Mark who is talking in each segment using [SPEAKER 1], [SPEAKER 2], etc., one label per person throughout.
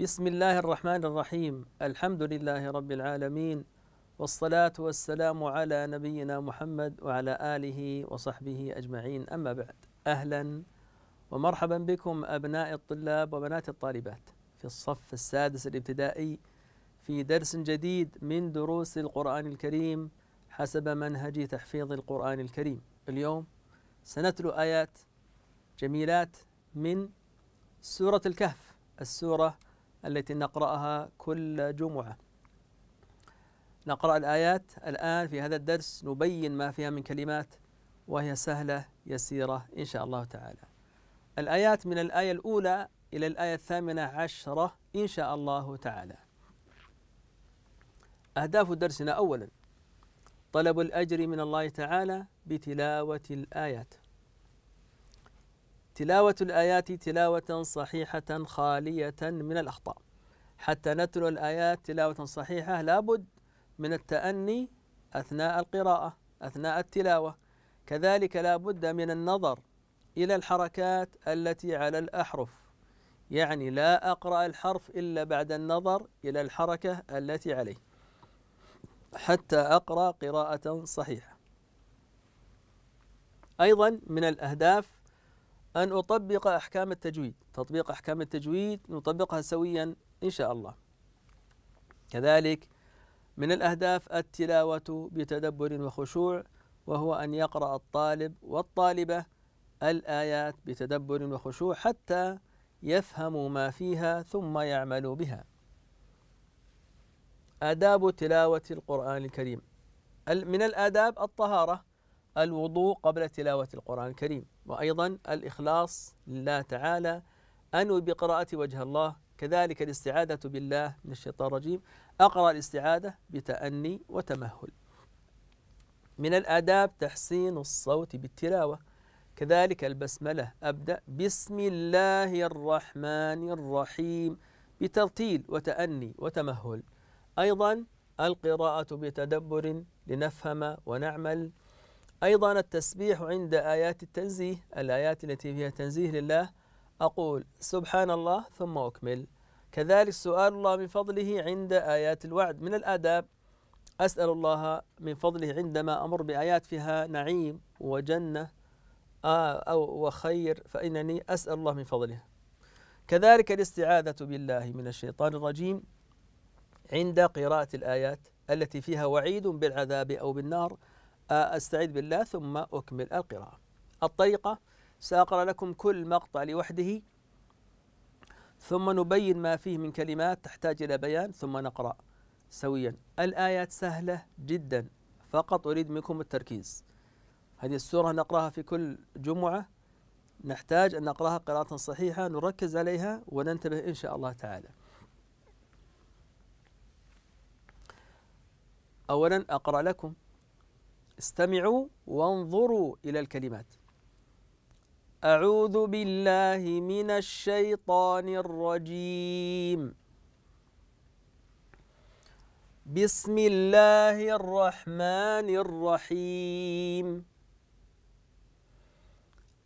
[SPEAKER 1] بسم الله الرحمن الرحيم الحمد لله رب العالمين والصلاة والسلام على نبينا محمد وعلى آله وصحبه أجمعين أما بعد أهلا ومرحبا بكم أبناء الطلاب وبنات الطالبات في الصف السادس الابتدائي في درس جديد من دروس القرآن الكريم حسب منهج تحفيظ القرآن الكريم اليوم سنتلو آيات جميلات من سورة الكهف السورة التي نقرأها كل جمعة نقرأ الآيات الآن في هذا الدرس نبين ما فيها من كلمات وهي سهلة يسيرة إن شاء الله تعالى الآيات من الآية الأولى إلى الآية الثامنة عشرة إن شاء الله تعالى أهداف درسنا أولا طلب الأجر من الله تعالى بتلاوة الآيات تلاوة الآيات تلاوة صحيحة خالية من الأخطاء حتى نتلو الآيات تلاوة صحيحة لابد من التأني أثناء القراءة أثناء التلاوة كذلك لابد من النظر إلى الحركات التي على الأحرف يعني لا أقرأ الحرف إلا بعد النظر إلى الحركة التي عليه حتى أقرأ قراءة صحيحة أيضا من الأهداف أن أطبق أحكام التجويد تطبيق أحكام التجويد نطبقها سويا إن شاء الله كذلك من الأهداف التلاوة بتدبر وخشوع وهو أن يقرأ الطالب والطالبة الآيات بتدبر وخشوع حتى يفهموا ما فيها ثم يعملوا بها آداب تلاوة القرآن الكريم من الآداب الطهارة الوضوء قبل تلاوة القرآن الكريم وأيضا الإخلاص لله تعالى أنوي بقراءة وجه الله كذلك الاستعاذة بالله من الشيطان الرجيم أقرأ الاستعاذة بتأني وتمهل من الآداب تحسين الصوت بالتلاوة كذلك البسملة أبدأ بسم الله الرحمن الرحيم بترتيل وتأني وتمهل أيضا القراءة بتدبر لنفهم ونعمل أيضا التسبيح عند آيات التنزيه الآيات التي فيها تنزيه لله أقول سبحان الله ثم أكمل كذلك سؤال الله من فضله عند آيات الوعد من الآداب أسأل الله من فضله عندما أمر بآيات فيها نعيم وجنة آه، أو وخير فإنني أسأل الله من فضله كذلك الاستعاذة بالله من الشيطان الرجيم عند قراءة الآيات التي فيها وعيد بالعذاب أو بالنار أستعيد بالله ثم أكمل القراءة الطريقة سأقرأ لكم كل مقطع لوحده ثم نبين ما فيه من كلمات تحتاج إلى بيان ثم نقرأ سويا الآيات سهلة جدا فقط أريد منكم التركيز هذه السورة نقرأها في كل جمعة نحتاج أن نقرأها قراءة صحيحة نركز عليها وننتبه إن شاء الله تعالى أولا أقرأ لكم استمعوا وانظروا إلى الكلمات أعوذ بالله من الشيطان الرجيم بسم الله الرحمن الرحيم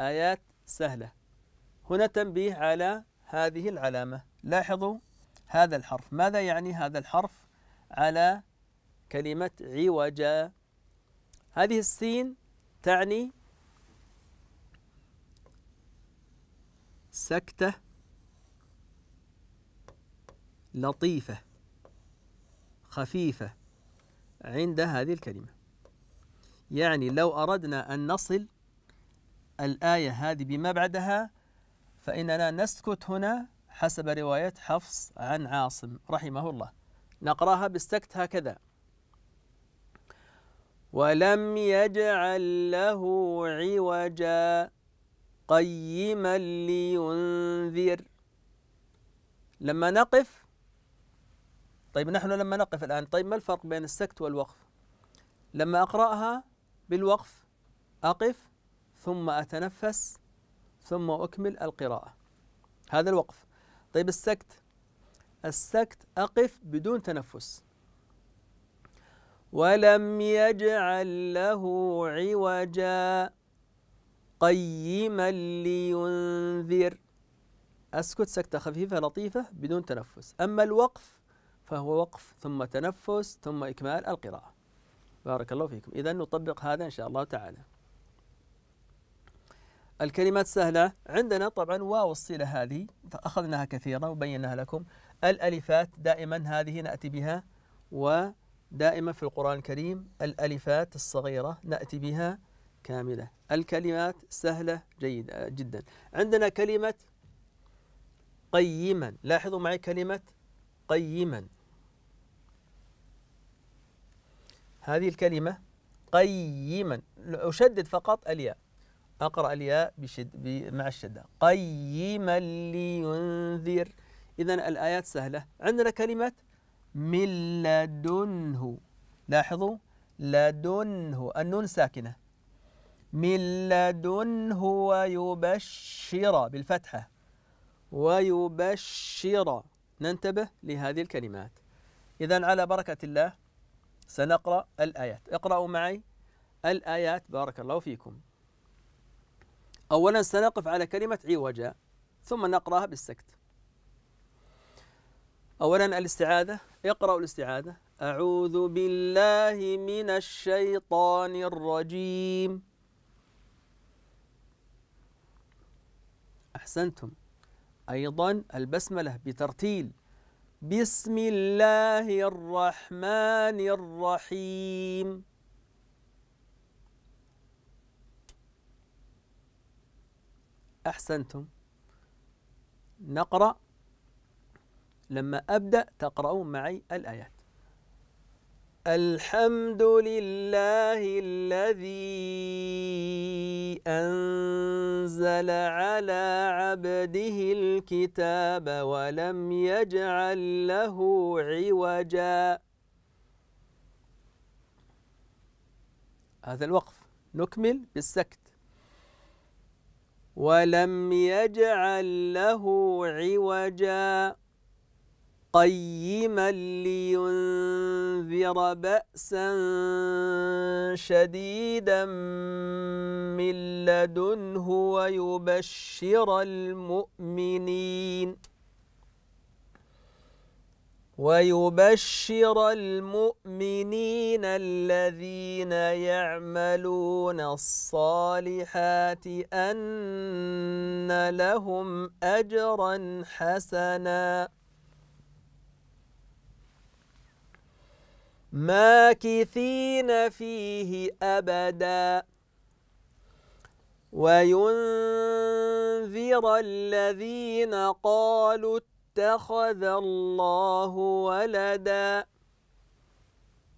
[SPEAKER 1] آيات سهلة هنا تنبيه على هذه العلامة لاحظوا هذا الحرف ماذا يعني هذا الحرف على كلمة عوجا هذه السين تعني سكتة لطيفة خفيفة عند هذه الكلمة يعني لو أردنا أن نصل الآية هذه بما بعدها فإننا نسكت هنا حسب رواية حفص عن عاصم رحمه الله نقراها بالسكت هكذا ولم يجعل له عوجا قيما لينذر لما نقف طيب نحن لما نقف الآن طيب ما الفرق بين السكت والوقف لما أقرأها بالوقف أقف ثم أتنفس ثم أكمل القراءة هذا الوقف طيب السكت السكت أقف بدون تنفس ولم يجعل له عوجا قيما لينذر أسكت سكتة خفيفة لطيفة بدون تنفس أما الوقف فهو وقف ثم تنفس ثم إكمال القراءة بارك الله فيكم إذا نطبق هذا إن شاء الله تعالى الكلمات سهلة عندنا طبعا واو الصلة هذه أخذناها كثيرا وبيناها لكم الألفات دائما هذه نأتي بها ودائما في القرآن الكريم الألفات الصغيرة نأتي بها كاملة الكلمات سهلة جيدة جدا عندنا كلمة قيما لاحظوا معي كلمة قيما هذه الكلمة قيما أشدد فقط الياء أقرأ الياء بشد مع الشدة قيما لينذر إذا الآيات سهلة عندنا كلمة من لدنه لاحظوا لدنه النون ساكنة من لدنه ويبشر بالفتحة ويبشر ننتبه لهذه الكلمات إذا على بركة الله سنقرأ الآيات اقرأوا معي الآيات بارك الله فيكم أولا سنقف على كلمة عوجا ثم نقرأها بالسكت أولا الاستعاذة اقرأوا الاستعاذة أعوذ بالله من الشيطان الرجيم أحسنتم أيضا البسملة بترتيل بسم الله الرحمن الرحيم أحسنتم نقرأ لما أبدأ تقرؤون معي الآيات الحمد لله الذي أنزل على عبده الكتاب ولم يجعل له عوجا هذا الوقف نكمل بالسكت ولم يجعل له عوجا قيما لينذر بأسا شديدا من لدنه ويبشر المؤمنين ويبشر المؤمنين الذين يعملون الصالحات أن لهم أجرا حسنا ماكثين فيه أبدا وينذر الذين قالوا اتخذ الله ولدا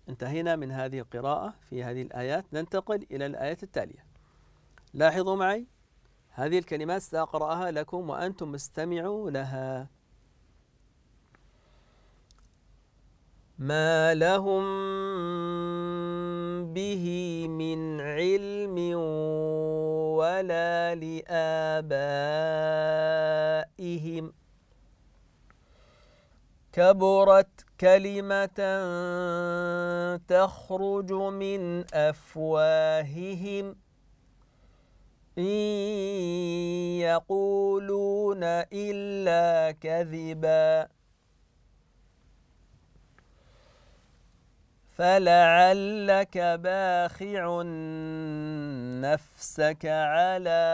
[SPEAKER 1] انتهينا من هذه القراءة في هذه الآيات ننتقل إلى الآية التالية لاحظوا معي هذه الكلمات سأقرأها لكم وأنتم استمعوا لها ما لهم به من علم ولا لآبائهم كبرت كلمة تخرج من أفواههم إن يقولون إلا كذباً فلعلك باخع نفسك على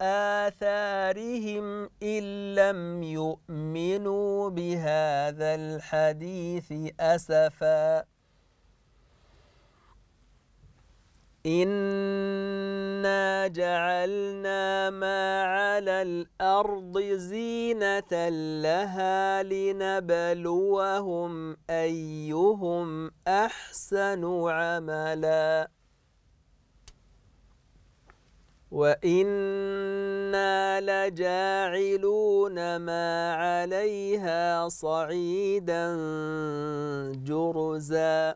[SPEAKER 1] آثارهم إن لم يؤمنوا بهذا الحديث أسفاً إنا جعلنا ما على الأرض زينة لها لنبلوهم أيهم أحسن عملا وإنا لجاعلون ما عليها صعيدا جرزا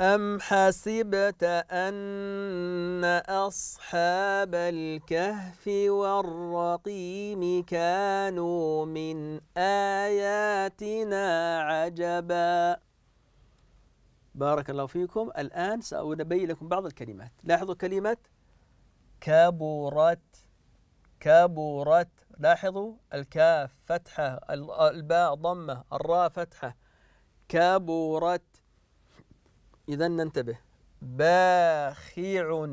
[SPEAKER 1] أَمْ حَسِبْتَ أَنَّ أَصْحَابَ الْكَهْفِ وَالرَّقِيمِ كَانُوا مِنْ آيَاتِنَا عَجَبًا بارك الله فيكم الآن سأبين لكم بعض الكلمات لاحظوا كلمة كبرت كبرت لاحظوا الكاف فتحة الباء ضمة الراء فتحة كبرت إذا ننتبه باخيع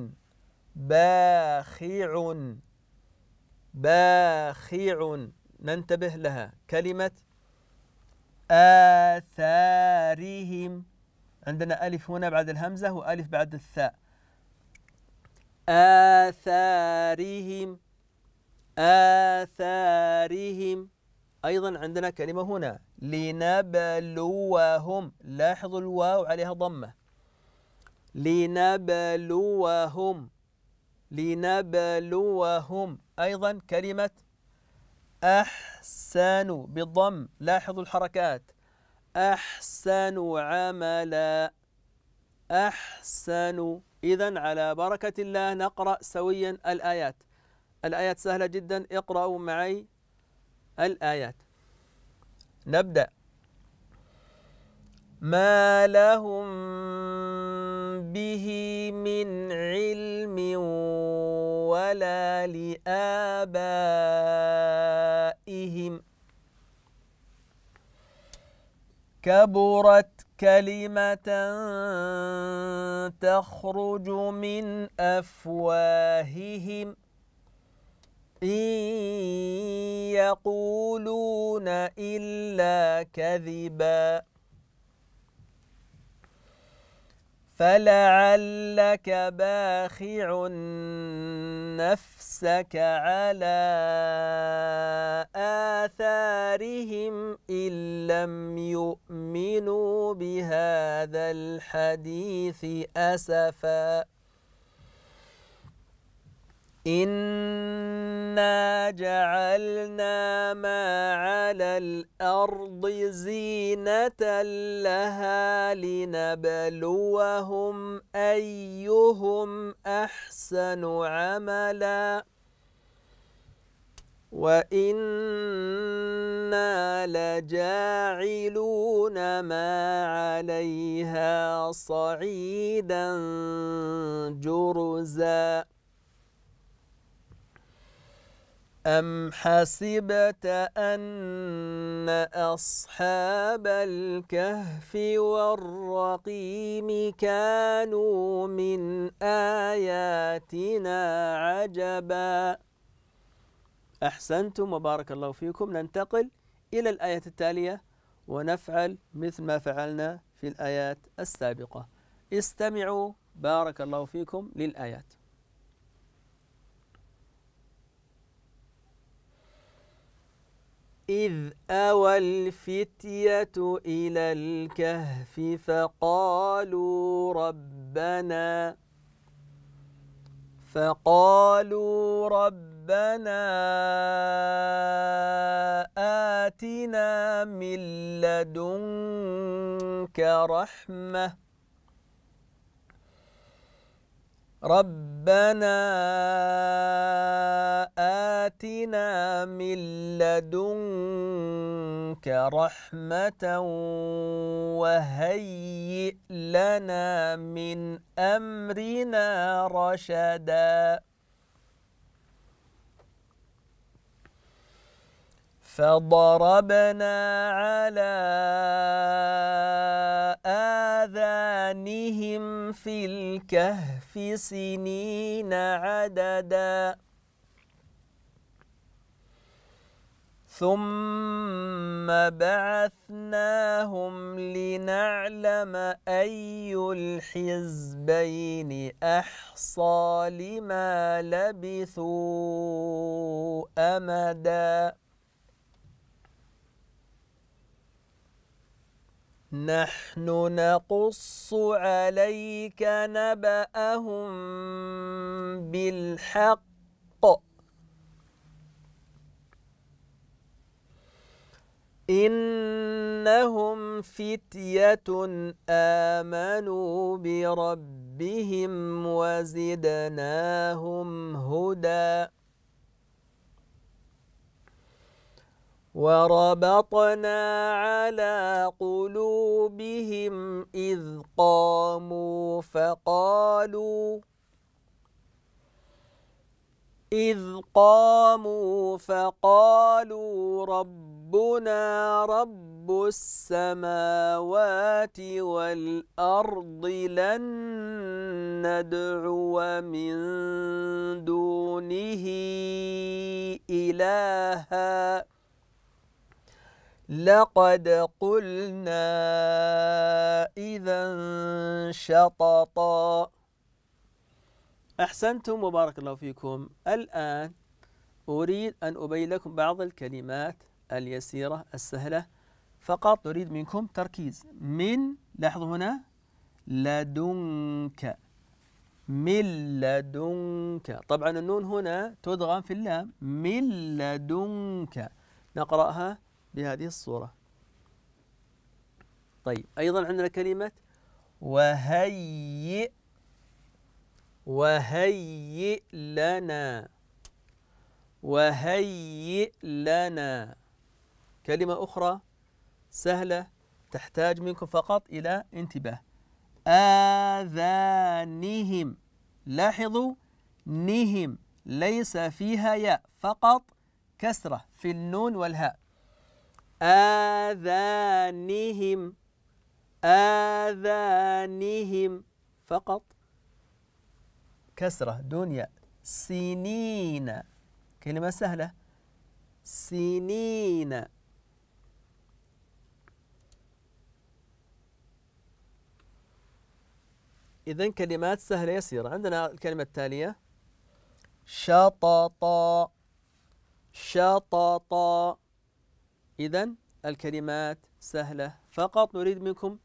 [SPEAKER 1] باخيع باخيع ننتبه لها كلمة آثارهم عندنا ألف هنا بعد الهمزة وألف بعد الثاء آثارهم آثارهم أيضا عندنا كلمة هنا لنبلوهم لاحظوا الواو عليها ضمة لنبلوهم لنبلوهم أيضا كلمة أحسن بالضم لاحظوا الحركات أحسن عملا أحسن إذا على بركة الله نقرأ سويا الآيات الآيات سهلة جدا اقرأوا معي الآيات نبدأ ما لهم به من علم ولا لآبائهم كبرت كلمة تخرج من أفواههم إن يقولون إلا كذباً فلعلك باخع نفسك على آثارهم إن لم يؤمنوا بهذا الحديث أسفاً إنا جعلنا ما على الأرض زينة لها لنبلوهم أيهم أحسن عملا وإنا لجاعلون ما عليها صعيدا جرزا أم حسبت أن أصحاب الكهف والرقيم كانوا من آياتنا عجبا أحسنتم وبارك الله فيكم ننتقل إلى الآية التالية ونفعل مثل ما فعلنا في الآيات السابقة استمعوا بارك الله فيكم للآيات إذ أوى الفتية إلى الكهف فقالوا ربنا فقالوا ربنا آتنا من لدنك رحمه ربنا آتنا من لدنك رحمة وهيئ لنا من أمرنا رشداً فضربنا على آذانهم في الكهف سنين عددا ثم بعثناهم لنعلم أي الحزبين أحصى لما لبثوا أمداً نحن نقص عليك نبأهم بالحق إنهم فتية آمنوا بربهم وزدناهم هدى وربطنا على قلوبهم إذ قاموا فقالوا إذ قاموا فقالوا ربنا رب السماوات والأرض لن ندعو من دونه إلهًا لقد قلنا إذا شططا أحسنتم وبارك الله فيكم الآن أريد أن أبين لكم بعض الكلمات اليسيرة السهلة فقط أريد منكم تركيز من لاحظوا هنا لدنك من لدنك طبعا النون هنا تدغم في اللام من لدنك نقرأها بهذه الصورة طيب أيضا عندنا كلمة وهيئ وهيئ لنا وهيئ لنا كلمة أخرى سهلة تحتاج منكم فقط إلى انتباه آذانهم لاحظوا نهم ليس فيها ياء فقط كسرة في النون والهاء آذانهم آذانهم فقط كسرة دنيا سنين كلمة سهلة سنين إذن كلمات سهلة يسيرة عندنا الكلمة التالية شططا شططا إذا الكلمات سهلة فقط نريد منكم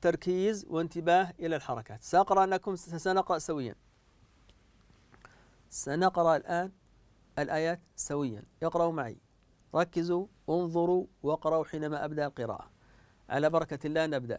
[SPEAKER 1] تركيز وانتباه إلى الحركات سأقرأ لكم سنقرأ سويا سنقرأ الآن الآيات سويا اقرأوا معي ركزوا انظروا واقرأوا حينما أبدأ القراءة على بركة الله نبدأ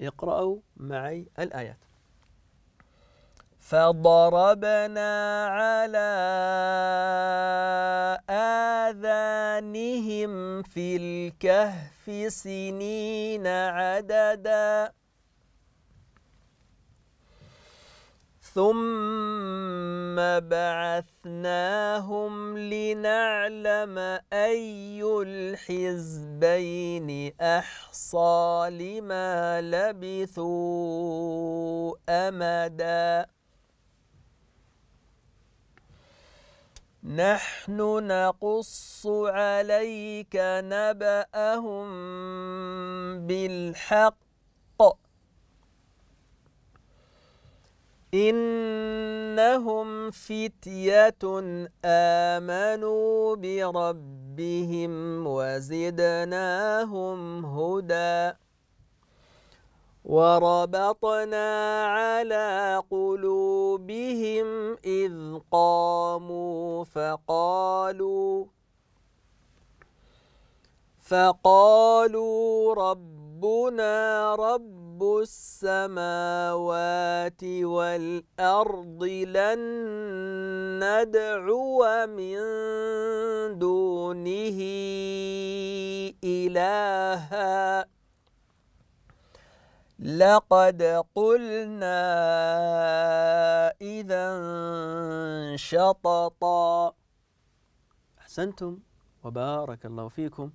[SPEAKER 1] اقرأوا معي الآيات فضربنا على آذانهم في الكهف سنين عدداً ثم بعثناهم لنعلم أي الحزبين أحصى لما لبثوا أمدا نحن نقص عليك نبأهم بالحق إنهم فتية آمنوا بربهم وزدناهم هدى وربطنا على قلوبهم إذ قاموا فقالوا فقالوا ربنا رب رب السماوات والأرض لن ندعو من دونه إلها لقد قلنا إذا شططا أحسنتم وبارك الله فيكم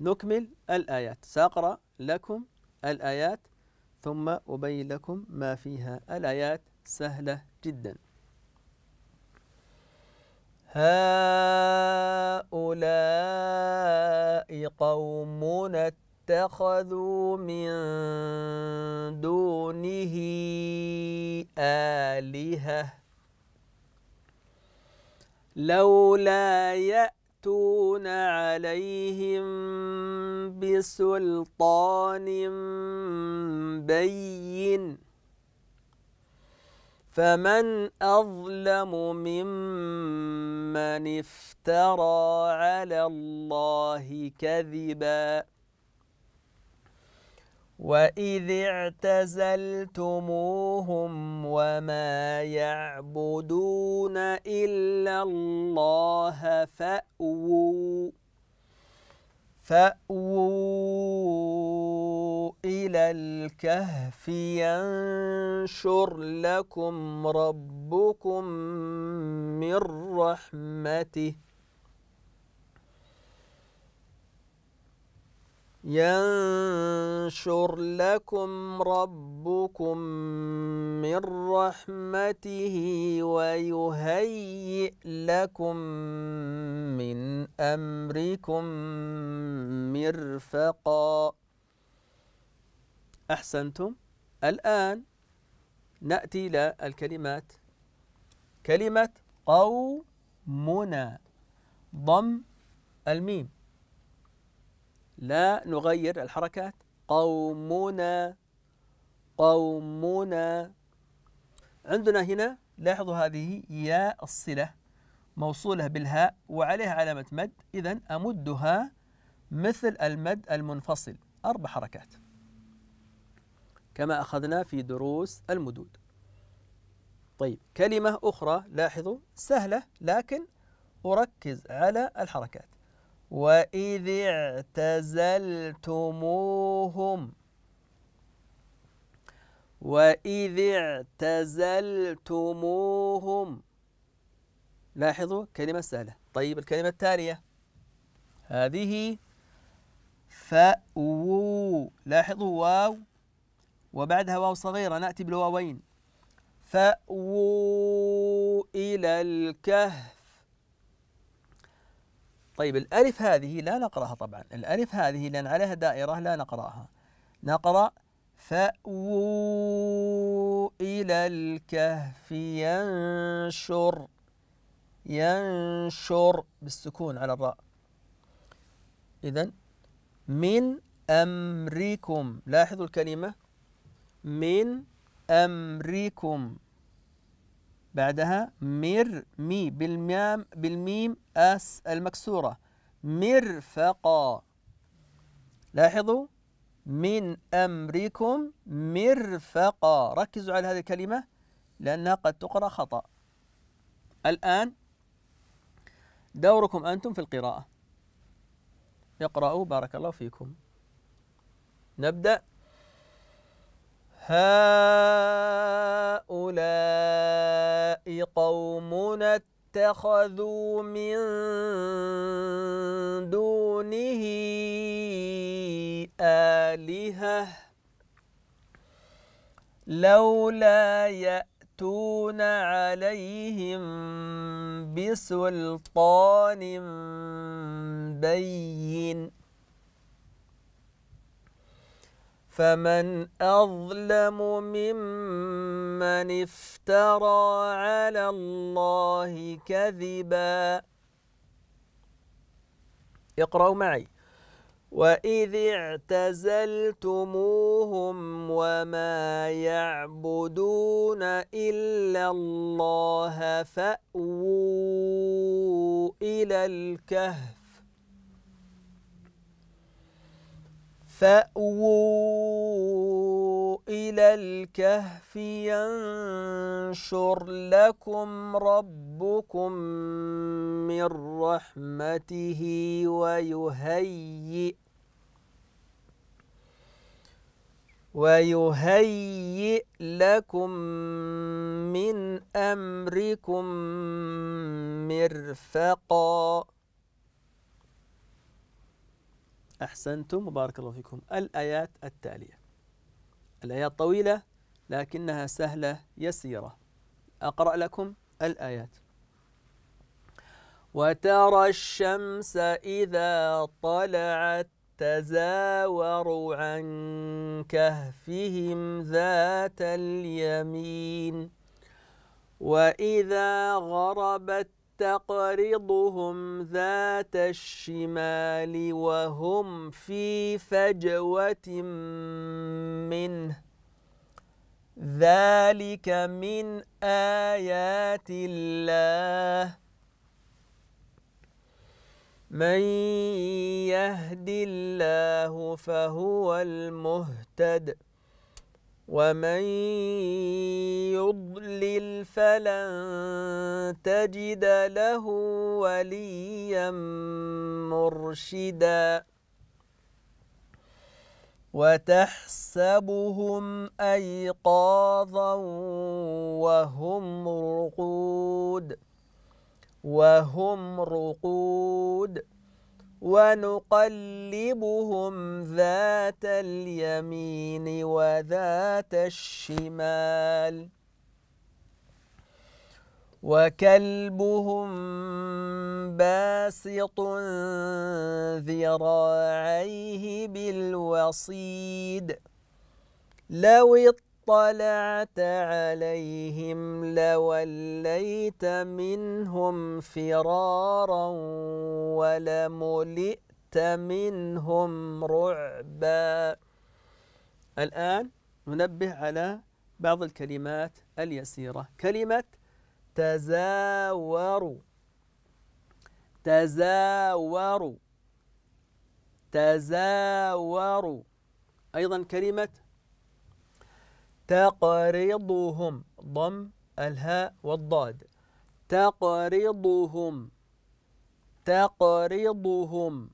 [SPEAKER 1] نكمل الآيات سأقرأ لكم الآيات ثم أبين لكم ما فيها الآيات سهلة جدا هؤلاء قومنا اتخذوا من دونه آلهة لولا يأتي يأتون عليهم بسلطان بين فمن أظلم ممن افترى على الله كذباً وإذ اعتزلتموهم وما يعبدون إلا الله فأووا فأووا إلى الكهف ينشر لكم ربكم من رحمته ينشر لكم ربكم من رحمته ويهيئ لكم من امركم مرفقا احسنتم الان ناتي الى الكلمات كلمه قومنا ضم الميم لا نغير الحركات قومنا قومنا عندنا هنا لاحظوا هذه ياء الصلة موصولة بالهاء وعليها علامة مد إذا أمدها مثل المد المنفصل أربع حركات كما أخذنا في دروس المدود طيب كلمة أخرى لاحظوا سهلة لكن أركز على الحركات وإذ اعتزلتموهم وإذ اعتزلتموهم لاحظوا كلمة سهلة طيب الكلمة التالية هذه فأو لاحظوا واو وبعدها واو صغيرة نأتي بالواوين فأووا إلى الكهف طيب الألف هذه لا نقرأها طبعا الألف هذه لأن عليها دائرة لا نقرأها نقرأ فأووا إلى الكهف ينشر ينشر بالسكون على الراء إذا من أمركم لاحظوا الكلمة من أمركم بعدها مر مي بالميم بالميم اس المكسوره مرفقا لاحظوا من امركم مرفقا ركزوا على هذه الكلمه لانها قد تقرا خطا الان دوركم انتم في القراءه اقرأوا بارك الله فيكم نبدأ هؤلاء قومنا اتخذوا من دونه آلهة لولا يأتون عليهم بسلطان بين فمن أظلم ممن افترى على الله كذبا اقرأوا معي وإذ اعتزلتموهم وما يعبدون إلا الله فأووا إلى الكهف فأووا إلى الكهف ينشر لكم ربكم من رحمته ويهيئ ويهيئ لكم من أمركم مرفقاً أحسنتم وبارك الله فيكم الآيات التالية الآيات طويلة لكنها سهلة يسيرة أقرأ لكم الآيات وترى الشمس إذا طلعت تزاور عن كهفهم ذات اليمين وإذا غربت تقرضهم ذات الشمال وهم في فجوة منه ذلك من آيات الله من يهد الله فهو المهتد ومن يضلل فلن تجد له وليا مرشدا وتحسبهم ايقاظا وهم رقود وهم رقود ونقلبهم ذات اليمين وذات الشمال وكلبهم باسط ذراعيه بالوصيد لو اطلعت عليهم لوليت منهم فرارا ولملئت منهم رعبا الآن ننبه على بعض الكلمات اليسيرة كلمة تزاوروا تزاوروا تزاوروا أيضا كلمة تقرضهم ضم الهاء والضاد تقرضهم تقرضهم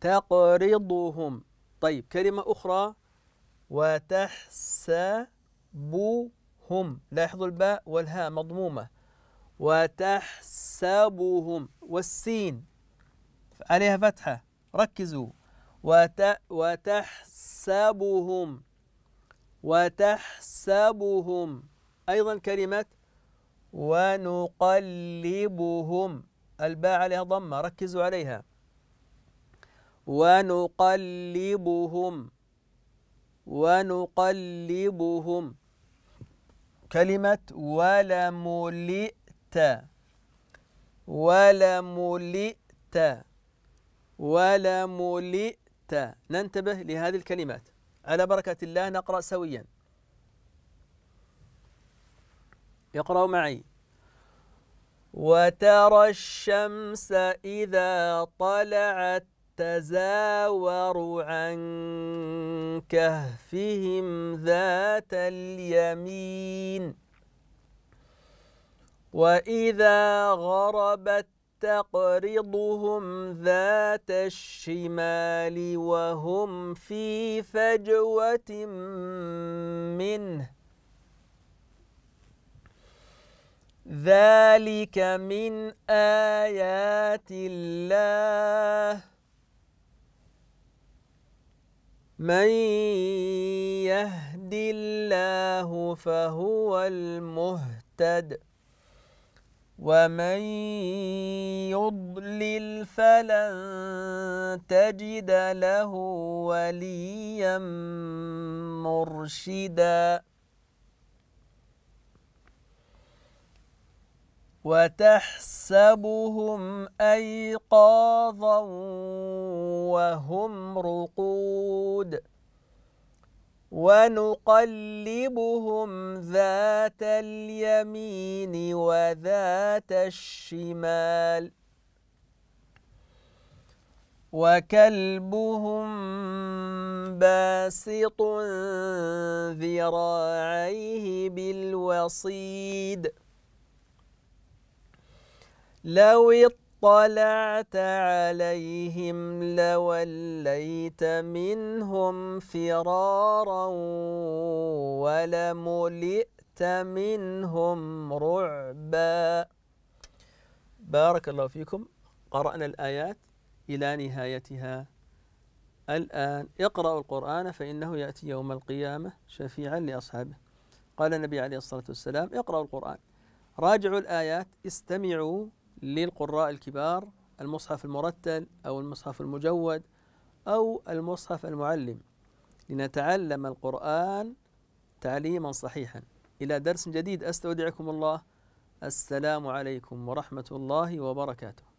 [SPEAKER 1] تقرضهم طيب كلمة أخرى وتحسبهم لاحظوا الباء والهاء مضمومة وتحسبهم والسين عليها فتحة ركزوا وت... وتحسبهم وتحسبهم أيضا كلمة ونقلبهم الباء عليها ضمة ركزوا عليها ونقلبهم ونقلبهم كلمة ولملئت ولملئت ولملئت ننتبه لهذه الكلمات على بركة الله نقرأ سويا اقرأوا معي وترى الشمس إذا طلعت تزاور عن كهفهم ذات اليمين وإذا غربت تقرضهم ذات الشمال وهم في فجوة منه ذلك من آيات الله من يهد الله فهو المهتد ومن يضلل فلن تجد له وليا مرشدا وتحسبهم ايقاظا وهم رقود ونقلبهم ذات اليمين وذات الشمال وكلبهم باسط ذراعيه بالوصيد لو اطلعت عليهم لوليت منهم فرارا ولملئت منهم رعبا بارك الله فيكم قرأنا الآيات إلى نهايتها الآن اقرأوا القرآن فإنه يأتي يوم القيامة شفيعا لأصحابه قال النبي عليه الصلاة والسلام اقرأوا القرآن راجعوا الآيات استمعوا للقراء الكبار المصحف المرتل أو المصحف المجود أو المصحف المعلم لنتعلم القرآن تعليما صحيحا إلى درس جديد أستودعكم الله السلام عليكم ورحمة الله وبركاته